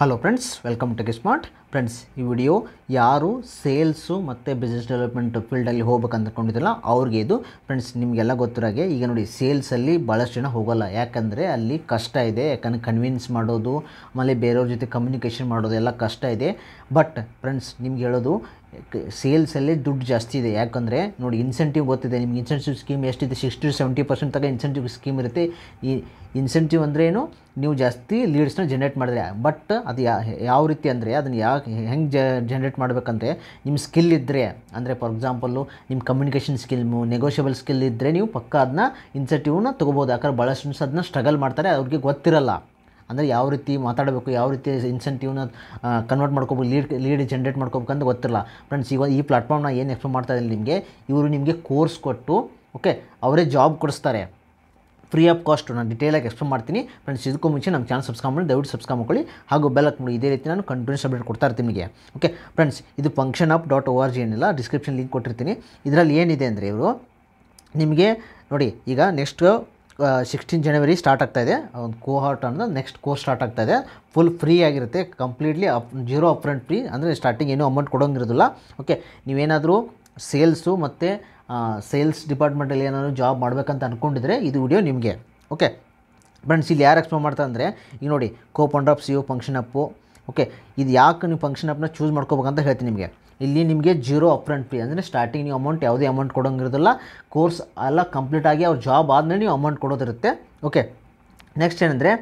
hello friends welcome to smart friends ಈ video ಯಾರು sales ಮತ್ತು ಬಿಸ್ನೆಸ್ ಡೆವಲಪ್ಮೆಂಟ್ ಫೀಲ್ಡಲ್ಲಿ ಹೋಗ್ಬೇಕು ಅಂದ್ಕೊಂಡಿದ್ರಲ್ಲ ಅವ್ರಿಗೆ ಇದು ಫ್ರೆಂಡ್ಸ್ ನಿಮಗೆಲ್ಲ ಗೊತ್ತಿರೋಗೆ ಈಗ ನೋಡಿ ಸೇಲ್ಸಲ್ಲಿ ಭಾಳಷ್ಟು ಜನ ಹೋಗೋಲ್ಲ ಯಾಕಂದರೆ ಅಲ್ಲಿ ಕಷ್ಟ ಇದೆ ಯಾಕಂದರೆ ಕನ್ವಿನ್ಸ್ ಮಾಡೋದು ಆಮೇಲೆ ಬೇರೆಯವ್ರ ಜೊತೆ ಕಮ್ಯುನಿಕೇಷನ್ ಮಾಡೋದು ಎಲ್ಲ ಕಷ್ಟ ಇದೆ ಬಟ್ ಫ್ರೆಂಡ್ಸ್ ನಿಮ್ಗೆ ಹೇಳೋದು ಸೇಲ್ಸಲ್ಲೇ ದುಡ್ಡು ಜಾಸ್ತಿ ಇದೆ ಯಾಕಂದರೆ ನೋಡಿ ಇನ್ಸೆಂಟಿವ್ ಗೊತ್ತಿದೆ ನಿಮ್ಗೆ ಇನ್ಸೆಂಟಿವ್ ಸ್ಕೀಮ್ ಎಷ್ಟಿದೆ ಸಿಕ್ಸ್ಟಿ ಸೆವೆಂಟಿ ಪರ್ಸೆಂಟ್ ತಗ ಇನ್ಸೆಂಟಿವ್ ಸ್ಕೀಮ್ ಇರುತ್ತೆ ಈ ಇನ್ಸೆಂಟಿವ್ ಅಂದ್ರೇನು ಏನು ನೀವು ಜಾಸ್ತಿ ಲೀಡ್ಸ್ನ ಜನ್ರೇಟ್ ಮಾಡಿದ್ರೆ ಬಟ್ ಅದು ಯಾವ ರೀತಿ ಅಂದರೆ ಅದನ್ನು ಯಾಕೆ ಹೆಂಗೆ ಜ ಜನ್ರೇಟ್ ಮಾಡಬೇಕಂದ್ರೆ ನಿಮ್ಮ ಸ್ಕಿಲ್ ಇದ್ದರೆ ಅಂದರೆ ಫಾರ್ ಎಕ್ಸಾಂಪಲ್ಲು ನಿಮ್ಮ ಕಮ್ಯುನಿಕೇಷನ್ ಸ್ಕಿಲ್ಮು ನೆಗೋಷಿಯಬಲ್ ಸ್ಕಿಲ್ ಇದ್ದರೆ ನೀವು ಪಕ್ಕ ಅದನ್ನ ಇನ್ಸೆಂಟಿವ್ನ ತೊಗೋಬೋದು ಯಾಕಂದ್ರೆ ಭಾಳಷ್ಟು ಅದನ್ನ ಸ್ಟ್ರಗಲ್ ಮಾಡ್ತಾರೆ ಅವ್ರಿಗೆ ಗೊತ್ತಿರಲ್ಲ ಅಂದರೆ ಯಾವ ರೀತಿ ಮಾತಾಡಬೇಕು ಯಾವ ರೀತಿ ಇನ್ಸೆಂಟಿವ್ನ ಕನ್ವರ್ಟ್ ಮಾಡ್ಕೋಬೇಕು ಲೀಡ್ ಲೀಡ್ ಜನ್ರೇಟ್ ಮಾಡ್ಕೋಬೇಕಂತ ಗೊತ್ತಿಲ್ಲ ಫ್ರೆಂಡ್ಸ್ ಈಗ ಈ ಪ್ಲಾಟ್ಫಾರ್ಮ್ನ ಏನು ಎಕ್ಸ್ಪ್ಲೋ ಮಾಡ್ತಾ ಇದ್ದೀನಿ ನಿಮಗೆ ಇವರು ನಿಮಗೆ ಕೋರ್ಸ್ ಕೊಟ್ಟು ಓಕೆ ಅವರೇ ಜಾಬ್ ಕೊಡಿಸ್ತಾರೆ ಫ್ರೀ ಆಫ್ ಕಾಸ್ಟು ನಾನು ಆಗಿ ಎಕ್ಸ್ಪ್ಲೇನ್ ಮಾಡ್ತೀನಿ ಫ್ರೆಂಡ್ಸ್ ಇದಕ್ಕೂ ಮುಂಚೆ ನಮ್ಮ ಚಾನಲ್ ಸಬ್ಸ್ಕ್ರೈಬ್ ಮಾಡಿ ದಯವಿಟ್ಟು ಸಬ್ಸ್ಕ್ರೈಬ್ ಮಾಡ್ಕೊಳ್ಳಿ ಹಾಗೂ ಬೆಲ್ ಹಾಕ್ಬಿಡಿ ಇದೇ ರೀತಿ ನಾನು ಕಂಟಿನ್ಯೂಸ್ ಅಪ್ಡೇಟ್ ಕೊಡ್ತಾ ಇರ್ತೀನಿ ನಿಮಗೆ ಓಕೆ ಫ್ರೆಂಡ್ಸ್ ಇದು function of dot O R G ಏನಿಲ್ಲ ಡಿಸ್ಕ್ರಿಪ್ಷನ್ ಲಿಂಕ್ ಕೊಟ್ಟಿರ್ತೀನಿ ಇದರಲ್ಲಿ ಏನಿದೆ ಅಂದರೆ ಇವರು ನಿಮಗೆ ನೋಡಿ ಈಗ ನೆಕ್ಸ್ಟ್ ಸಿಕ್ಸ್ಟೀನ್ ಜನವರಿ ಸ್ಟಾರ್ಟ್ ಆಗ್ತಾ ಇದೆ ಒಂದು ಕೋಹಾರ್ಟ್ ಅನ್ನೋದು ನೆಕ್ಸ್ಟ್ ಕೋರ್ಸ್ ಸ್ಟಾರ್ಟ್ ಆಗ್ತಾ ಇದೆ ಫುಲ್ ಫ್ರೀ ಆಗಿರುತ್ತೆ completely up zero upfront free ಅಂದರೆ ಸ್ಟಾರ್ಟಿಂಗ್ ಏನೂ ಅಮೌಂಟ್ ಕೊಡೋಂಗಿರೋದಿಲ್ಲ ಓಕೆ ನೀವೇನಾದರೂ ಸೇಲ್ಸು ಮತ್ತು ಸೇಲ್ಸ್ ಡಿಪಾರ್ಟ್ಮೆಂಟಲ್ಲಿ ಏನಾದರೂ ಜಾಬ್ ಮಾಡಬೇಕಂತ ಅಂದ್ಕೊಂಡಿದ್ರೆ ಇದು ವಿಡಿಯೋ ನಿಮಗೆ ಓಕೆ ಫ್ರೆಂಡ್ಸ್ ಇಲ್ಲಿ ಯಾರು ಎಕ್ಸ್ಪ್ಲೋರ್ ಮಾಡ್ತಾ ಅಂದರೆ ಈಗ ನೋಡಿ ಕೋಪ್ ಅಂಡ್ರಾಪ್ ಸಿ ಯು ಫಂಕ್ಷನ್ ಅಪ್ಪು ಓಕೆ ಇದು ಯಾಕೆ ನೀವು ಫಂಕ್ಷನ್ ಅಪ್ನ ಚೂಸ್ ಮಾಡ್ಕೋಬೇಕಂತ ಹೇಳ್ತೀನಿ ನಿಮಗೆ ಇಲ್ಲಿ ನಿಮಗೆ ಜೀರೋ ಅಪ್ರಂಟ್ ಫ್ರೀ ಅಂದರೆ ಸ್ಟಾರ್ಟಿಂಗ್ ನೀವು ಅಮೌಂಟ್ ಯಾವುದೇ ಅಮೌಂಟ್ ಕೊಡೋಂಗಿರೋದಿಲ್ಲ ಕೋರ್ಸ್ ಎಲ್ಲ ಕಂಪ್ಲೀಟ್ ಆಗಿ ಅವ್ರ ಜಾಬ್ ಆದಮೇಲೆ ನೀವು ಅಮೌಂಟ್ ಕೊಡೋದಿರುತ್ತೆ ಓಕೆ ನೆಕ್ಸ್ಟ್ ಏನಂದರೆ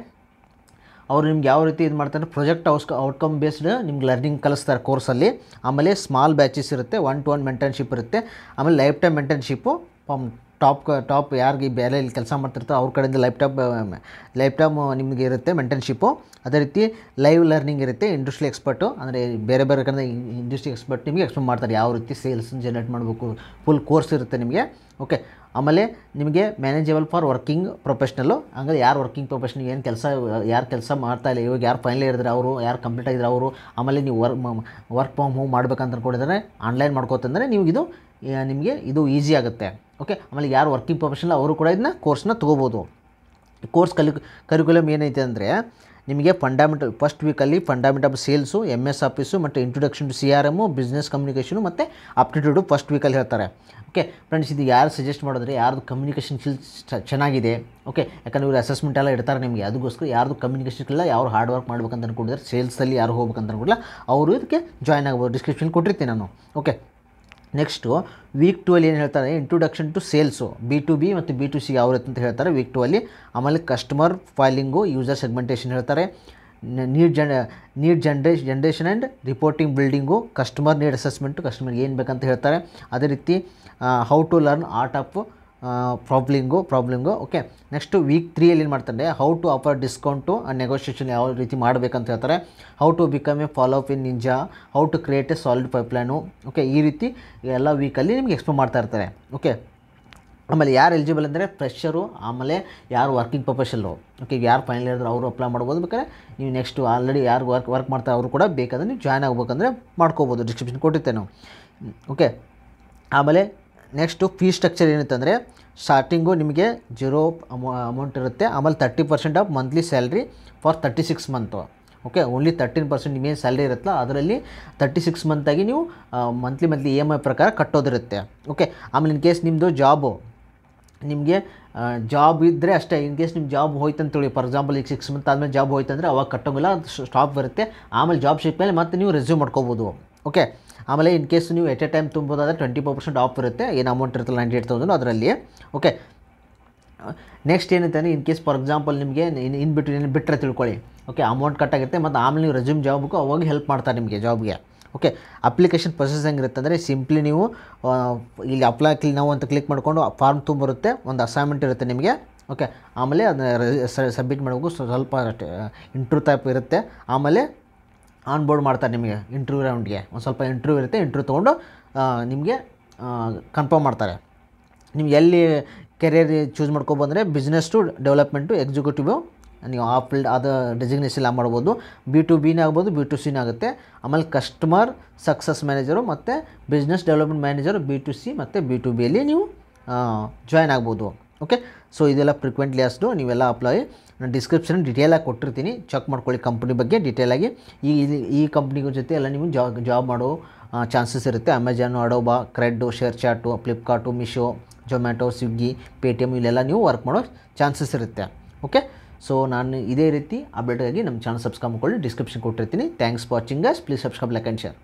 ಅವ್ರು ನಿಮ್ಗೆ ಯಾವ ರೀತಿ ಇದು ಮಾಡ್ತಾರೆ ಪ್ರೊಜೆಕ್ಟ್ ಔಸ್ ಔಟ್ಕಮ್ ಬೇಸ್ಡ್ ನಿಮ್ಗೆ ಲರ್ನಿಂಗ್ ಕಲಿಸ್ತಾರೆ ಕೋರ್ಸಲ್ಲಿ ಆಮೇಲೆ ಸ್ಮಾಲ್ ಬ್ಯಾಚಸ್ ಇರುತ್ತೆ ಒನ್ ಟು ಒನ್ ಮೆಂಟರ್ನ್ಶಿಪ್ ಇರುತ್ತೆ ಆಮೇಲೆ ಲೈಫ್ ಟೈಮ್ ಮೆಂಟರ್ನ್ಶಿಪ್ಪು ಪಮ್ ಟಾಪ್ ಟಾಪ್ ಯಾರಿಗೆ ಇಲ್ಲಿ ಕೆಲಸ ಮಾಡ್ತಿರ್ತಾರೋ ಅವ್ರ ಕಡೆಯಿಂದ ಲೈಫ್ ಟಾಪ್ ಲೈಫ್ ಟಾಪ್ ನಿಮಗೆ ಇರುತ್ತೆ ಮೆಂಟರ್ನ್ಶಿಪ್ಪು ಅದೇ ರೀತಿ ಲೈವ್ ಲರ್ನಿಂಗ್ ಇರುತ್ತೆ ಇಂಡಸ್ಟ್ರಿ ಎಕ್ಸ್ಪರ್ಟು ಅಂದರೆ ಬೇರೆ ಬೇರೆ ಕಡೆ ಇಂಡಸ್ಟ್ರಿ ಎಕ್ಸ್ಪರ್ಟ್ ನಿಮಗೆ ಎಕ್ಸ್ಪ್ಲೇನ್ ಮಾಡ್ತಾರೆ ಯಾವ ರೀತಿ ಸೇಲ್ಸ್ ಜನರೇಟ್ ಮಾಡಬೇಕು ಫುಲ್ ಕೋರ್ಸ್ ಇರುತ್ತೆ ನಿಮಗೆ ಓಕೆ ಆಮೇಲೆ ನಿಮಗೆ ಮ್ಯಾನೇಜಬಲ್ ಫಾರ್ ವರ್ಕಿಂಗ್ ಪ್ರೊಫೆಷ್ನಲ್ಲು ಹಂಗಾದ್ರೆ ಯಾರು ವರ್ಕಿಂಗ್ ಪ್ರೊಫೆಷ್ನಲ್ ಏನು ಕೆಲಸ ಯಾರು ಕೆಲಸ ಮಾಡ್ತಾ ಇಲ್ಲ ಇವಾಗ ಯಾರು ಫೈನಲ್ ಇರಿದ್ರೆ ಅವರು ಯಾರು ಕಂಪ್ಲೀಟ್ ಆಗಿದ್ರೆ ಅವರು ಆಮೇಲೆ ನೀವು ವರ್ಕ್ ವರ್ಕ್ ಫ್ರಮ್ ಹೋಮ್ ಮಾಡ್ಬೇಕಂತ ಅಂದ್ಕೊಂಡಿದ್ರೆ ಆನ್ಲೈನ್ ಮಾಡ್ಕೋತಂದರೆ ನಿಮಗಿದು ನಿಮಗೆ ಇದು ಈಸಿ ಆಗುತ್ತೆ ಓಕೆ ಆಮೇಲೆ ಯಾರು ವರ್ಕಿಂಗ್ ಪ್ರೊಫೆಷನಲ್ ಅವರು ಕೂಡ ಇದನ್ನ ಕೋರ್ಸ್ನ ತೊಗೋಬೋದು ಕೋರ್ಸ್ ಕಲಿ ಕರಿಕ್ಯುಲಮ್ ಏನೈತೆ ಅಂದರೆ ನಿಮಗೆ ಫಂಡಮೆಂಟಲ್ ಫಸ್ಟ್ ವೀಕಲ್ಲಿ fundamental of sales M S office ಮತ್ತು introduction to C R M business communication ಮತ್ತು ಅಪ್ಟಿಟ್ಯೂಡು ಫಸ್ಟ್ ವೀಕಲ್ಲಿ ಹೇಳ್ತಾರೆ ಓಕೆ ಫ್ರೆಂಡ್ಸ್ ಇದು ಯಾರು ಸಜೆಸ್ಟ್ ಮಾಡಿದ್ರೆ ಯಾರ್ದು ಕಮ್ಯುನಿಕೇಷನ್ ಸ್ಕಿಲ್ಸ್ ಚೆನ್ನಾಗಿದೆ ಓಕೆ ಯಾಕಂದರೆ ಇವರು ಅಸೆಸ್ಮೆಂಟ್ ಎಲ್ಲ ಇಡ್ತಾರೆ ನಿಮಗೆ ಅದಕ್ಕೋಸ್ಕರ ಯಾರ್ದು ಕಮ್ಯುನಿಕೇಷನ್ ಸ್ಕಿಲ್ಲ ಯಾರು ಹಾರ್ಡ್ ವರ್ಕ್ ಮಾಡ್ಬೇಕಂತ ಅಂದ್ಕೊಂಡಿದ್ದಾರೆ ಸೇಲ್ಸಲ್ಲಿ ಯಾರು ಹೋಗ್ಬೇಕಂತ ಅಂದ್ಕೊಂಡಿಲ್ಲ ಅವರು ಇದಕ್ಕೆ ಜಾಯ್ನ್ ಆಗ್ಬೋದು ಡಿಸ್ಕ್ರಿಪ್ಷನ್ ಕೊಟ್ಟಿರ್ತೀನಿ ನಾನು ಓಕೆ ನೆಕ್ಸ್ಟು ವೀಕ್ ಟು ಅಲ್ಲಿ ಏನು ಹೇಳ್ತಾರೆ introduction to sales B to B ಮತ್ತು ಬಿ ಟು ಸಿ ಯಾವ ರೀತಿ ಅಂತ ಹೇಳ್ತಾರೆ ವೀಕ್ ಟು ಅಲ್ಲಿ ಆಮೇಲೆ ಕಸ್ಟಮರ್ ಫೈಲಿಂಗು ಯೂಸರ್ ಸೆಗ್ಮೆಂಟೇಷನ್ ಹೇಳ್ತಾರೆ ನೀಡ್ ಜನ ನೀಡ್ ಜನ್ರೇಷ್ generation and reporting building customer need assessment ಕಸ್ಟಮರ್ಗೆ ಏನು ಬೇಕಂತ ಹೇಳ್ತಾರೆ ಅದೇ ರೀತಿ how to learn art of probing probing okay next week ತ್ರೀಯಲ್ಲಿ ಏನು ಮಾಡ್ತಾರೆ how to offer discount and negotiation ಯಾವ ರೀತಿ ಮಾಡಬೇಕಂತ ಹೇಳ್ತಾರೆ how to become A follow up in ninja how to create a solid pipeline okay ಈ ರೀತಿ ಎಲ್ಲ ವೀಕಲ್ಲಿ ನಿಮಗೆ ಎಕ್ಸ್ಪ್ಲೋ ಮಾಡ್ತಾ ಇರ್ತಾರೆ ಓಕೆ ಆಮೇಲೆ ಯಾರು ಎಲಿಜಿಬಲ್ ಅಂದರೆ ಫ್ರೆಶರು ಆಮೇಲೆ ಯಾರು ವರ್ಕಿಂಗ್ ಪ್ರೊಫೆಷಲ್ಲು ಓಕೆ ಯಾರು ಫೈನಲ್ ಇರಿದ್ರು ಅವರು ಅಪ್ಲೈ ಮಾಡ್ಬೋದು ಬೇಕಾದ್ರೆ ನೀವು ನೆಕ್ಸ್ಟು ಆಲ್ರೆಡಿ ಯಾರು ವರ್ಕ್ ವರ್ಕ್ ಮಾಡ್ತಾರೆ ಅವರು ಕೂಡ ಬೇಕಾದ್ರೆ ನೀವು ಜಾಯ್ನ್ ಆಗ್ಬೇಕಂದ್ರೆ ಮಾಡ್ಕೋಬೋದು ಡಿಸ್ಕ್ರಿಪ್ಷನ್ ಕೊಟ್ಟಿರ್ತೇನೆ ಓಕೆ ಆಮೇಲೆ ನೆಕ್ಸ್ಟು ಫೀ ಸ್ಟ್ರಕ್ಚರ್ ಏನಂತಂದರೆ ಸ್ಟಾರ್ಟಿಂಗು ನಿಮಗೆ ಜೀರೋ ಅಮೌ ಅಮೌಂಟ್ ಇರುತ್ತೆ ಆಮೇಲೆ thirty percent of monthly salary for thirty six month okay only thirteen percent ನಿಮಗೇನು ಸ್ಯಾಲ್ರಿ ಇರುತ್ತಲ್ಲ ಅದರಲ್ಲಿ ತರ್ಟಿ ಸಿಕ್ಸ್ ಮಂತಾಗಿ ನೀವು monthly monthly E M I ಪ್ರಕಾರ ಕಟ್ಟೋದಿರುತ್ತೆ ಓಕೆ ಆಮೇಲೆ ಇನ್ ಕೇಸ್ ನಿಮ್ಮದು ಜಾಬು ನಿಮಗೆ ಜಾಬ್ ಇದ್ದರೆ ಅಷ್ಟೇ ಇನ್ ಕೇಸ್ ನಿಮ್ಮ ಜಾಬ್ ಹೋಯ್ತಂತೇಳಿ ಫಾರ್ ಎಕ್ಸಾಂಪಲ್ ಈಗ ಸಿಕ್ಸ್ ಮಂತ್ ಆದಮೇಲೆ ಜಾಬ್ ಹೋಯ್ತು ಅಂದರೆ ಅವಾಗ ಕಟ್ಟೋಂಗಿಲ್ಲ ಸ್ಟಾಪ್ ಬರುತ್ತೆ ಆಮೇಲೆ ಜಾಬ್ ಸಿಕ್ಕ ಮೇಲೆ ಮತ್ತೆ ನೀವು ರೆಸ್ಯೂಮ್ ಮಾಡ್ಕೋಬೋದು ಓಕೆ ಆಮೇಲೆ ಇನ್ ಕೇಸ್ ನೀವು ಎಟ್ ಎ ಟೈಮ್ ತುಂಬೋದಾದರೆ ಟ್ವೆಂಟಿ ಫೋರ್ ಪರ್ಸೆಂಟ್ ಆಫ್ ಇರುತ್ತೆ ಏನು ಅಮೌಂಟ್ ಇರುತ್ತಲ್ಲ ನೈಂಟಿ ಏಟ್ ತೌಸಂಡ್ ಅದರಲ್ಲಿ ಓಕೆ ನೆಕ್ಸ್ಟ್ ಏನಂತಂದರೆ ಇನ್ ಕೇಸ್ ಫಾರ್ ಎಕ್ಸಾಂಪಲ್ ನಿಮಗೆ ಇನ್ ಇನ್ ಬಿಟ್ಟು ಏನು ಬಿಟ್ಟರೆ ತಿಳ್ಕೊಳ್ಳಿ ಓಕೆ ಅಮೌಂಟ್ ಕಟ್ಟಾಗುತ್ತೆ ಮತ್ತು ಆಮೇಲೆ ನೀವು ರೆಸ್ಯೂಮ್ ಜಾಬ್ಗೂ ಅವಾಗ ಹೆಲ್ಪ್ ಮಾಡ್ತಾರೆ ನಿಮಗೆ ಜಾಬ್ಗೆ ಓಕೆ ಅಪ್ಲಿಕೇಶನ್ ಪ್ರೊಸೆಸ್ ಹೆಂಗಿರುತ್ತೆ ಅಂದರೆ ಸಿಂಪ್ಲಿ ನೀವು ಇಲ್ಲಿ ಅಪ್ಲೈ ಕ್ಲಿ ನಾವು ಅಂತ ಕ್ಲಿಕ್ ಮಾಡಿಕೊಂಡು ಫಾರ್ಮ್ ತುಂಬರುತ್ತೆ ಒಂದು ಅಸೈನ್ಮೆಂಟ್ ಇರುತ್ತೆ ನಿಮಗೆ ಓಕೆ ಆಮೇಲೆ ಅದನ್ನ ಸಬ್ಮಿಟ್ ಮಾಡಬೇಕು ಸ್ವಲ್ಪ ಇಂಟ್ರೂ ಟೈಪ್ ಇರುತ್ತೆ ಆಮೇಲೆ ಆನ್ ಬೋರ್ಡ್ ಮಾಡ್ತಾರೆ ನಿಮಗೆ ಇಂಟ್ರ್ಯೂ ರೌಂಡ್ಗೆ ಒಂದು ಸ್ವಲ್ಪ ಇಂಟ್ರ್ಯೂ ಇರುತ್ತೆ ಇಂಟ್ರ್ಯೂ ತೊಗೊಂಡು ನಿಮಗೆ ಕನ್ಫರ್ಮ್ ಮಾಡ್ತಾರೆ ನಿಮ್ಗೆ ಎಲ್ಲಿ ಕೆರಿಯರ್ ಚೂಸ್ ಮಾಡ್ಕೊಬಂದರೆ ಬಿಸ್ನೆಸ್ ಟು ಡೆವಲಪ್ಮೆಂಟು ಎಕ್ಸಿಕ್ಯೂಟಿವ್ ನೀವು ಆ ಫೀಲ್ಡ್ ಅದು ಡೆಸಿಗ್ನೇಷನ್ ಮಾಡ್ಬೋದು ಬಿ ಟು ಬಿನೇ ಆಗ್ಬೋದು ಬಿ ಟು ಸಿನೇ ಆಗುತ್ತೆ ಆಮೇಲೆ ಕಸ್ಟಮರ್ ಸಕ್ಸಸ್ ಮ್ಯಾನೇಜರು ಮತ್ತು business development manager B to C ಮತ್ತು ಬಿ ಟು ಬಿಯಲ್ಲಿ ನೀವು ಜಾಯ್ನ್ ಆಗ್ಬೋದು ಓಕೆ ಸೊ ಇದೆಲ್ಲ ಫ್ರೀಕ್ವೆಂಟ್ಲಿ ಅಷ್ಟು ನೀವೆಲ್ಲ ಅಪ್ಲೈ ನಾನು ಡಿಸ್ಕ್ರಿಪ್ಷನ್ ಡಿಟೇಲಾಗಿ ಕೊಟ್ಟಿರ್ತೀನಿ ಚೆಕ್ ಮಾಡ್ಕೊಳ್ಳಿ ಕಂಪ್ನಿ ಬಗ್ಗೆ ಡೀಟೇಲಾಗಿ ಈ ಈ ಜೊತೆ ಎಲ್ಲ ನೀವು ಜಾಬ್ ಜಾಬ್ ಮಾಡೋ ಚಾನ್ಸಸ್ ಇರುತ್ತೆ Amazon Adobe Cred ShareChat Flipkart Meesho Zomato Swiggy Paytm ಇಲ್ಲೆಲ್ಲ ನೀವು ವರ್ಕ್ ಮಾಡೋ ಚಾನ್ಸಸ್ ಇರುತ್ತೆ ಓಕೆ ಸೊ ನಾನು ಇದೇ ರೀತಿ ಅಪ್ಡೇಟಾಗಿ ನಮ್ಮ ಚಾನಲ್ ಸಬ್ಸ್ಕ್ರೈಬ್ ಮಾಡ್ಕೊಳ್ಳಿ ಡಿಸ್ಕ್ರಿಪ್ಷನ್ ಕೊಟ್ಟಿರ್ತೀನಿ thanks for watching guys please subscribe like and share